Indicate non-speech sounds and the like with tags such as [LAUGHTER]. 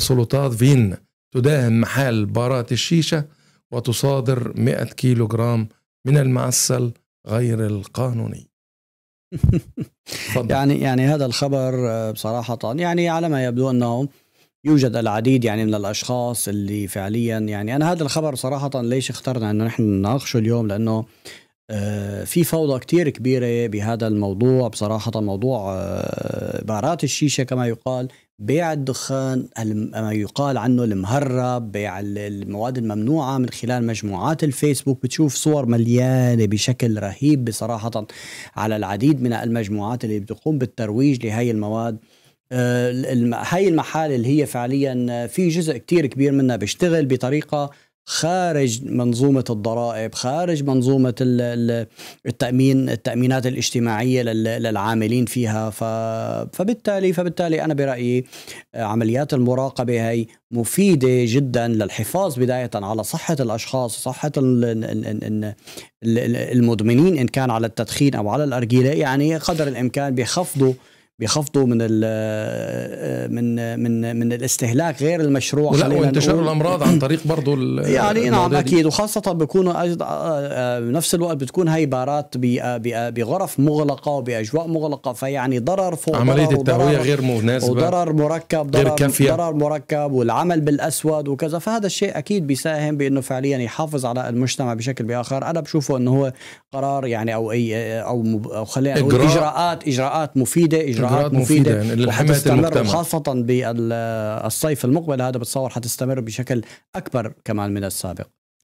سلطات فيينا تداهم محل بارات الشيشة وتصادر 100 كيلو جرام من المعسل غير القانوني [LAUGHS] يعني يعني هذا الخبر آه، بصراحة يعني على ما يبدو أنه يوجد العديد يعني من الأشخاص اللي فعليا يعني أنا هذا الخبر صراحة ليش اخترنا أنه نحن نناقشه اليوم لأنه آه، في فوضى كتير كبيرة بهذا الموضوع بصراحة موضوع آه، بارات الشيشة كما يقال بيع الدخان ما يقال عنه المهرب بيع المواد الممنوعة من خلال مجموعات الفيسبوك بتشوف صور مليانة بشكل رهيب بصراحة على العديد من المجموعات اللي بتقوم بالترويج لهي المواد هاي آه، المحال اللي هي فعليا في جزء كتير كبير منها بيشتغل بطريقة خارج منظومة الضرائب خارج منظومة التأمين التأمينات الاجتماعية للعاملين فيها فبالتالي فبالتالي أنا برأيي آه، عمليات المراقبة هي مفيدة جدا للحفاظ بداية على صحة الأشخاص صحة المدمنين إن كان على التدخين أو على الأرجيلة يعني قدر الإمكان بخفضوا بيخفضوا من ال من من من الاستهلاك غير المشروع لا وانتشار الامراض عن طريق برضه [CLEARS THROAT] يعني نعم اكيد وخاصه بيكونوا بنفس آه، آه، الوقت بتكون هي بارات آه، بغرف مغلقه وباجواء مغلقه فيعني ضرر فوق عمليه التهويه غير مناسبه وضرر مركب ضرر غير كافية. ضرر مركب والعمل بالاسود وكذا فهذا الشيء اكيد بيساهم بانه فعليا يحافظ على المجتمع بشكل باخر انا بشوفه انه هو قرار يعني او اي او, أو خلينا نقول اجراءات اجراءات مفيده اجراءات اجراءات مفيده, مفيدة يعني لحمايه المجتمع خاصه بالصيف المقبل هذا بتصور حتستمر بشكل اكبر كمان من السابق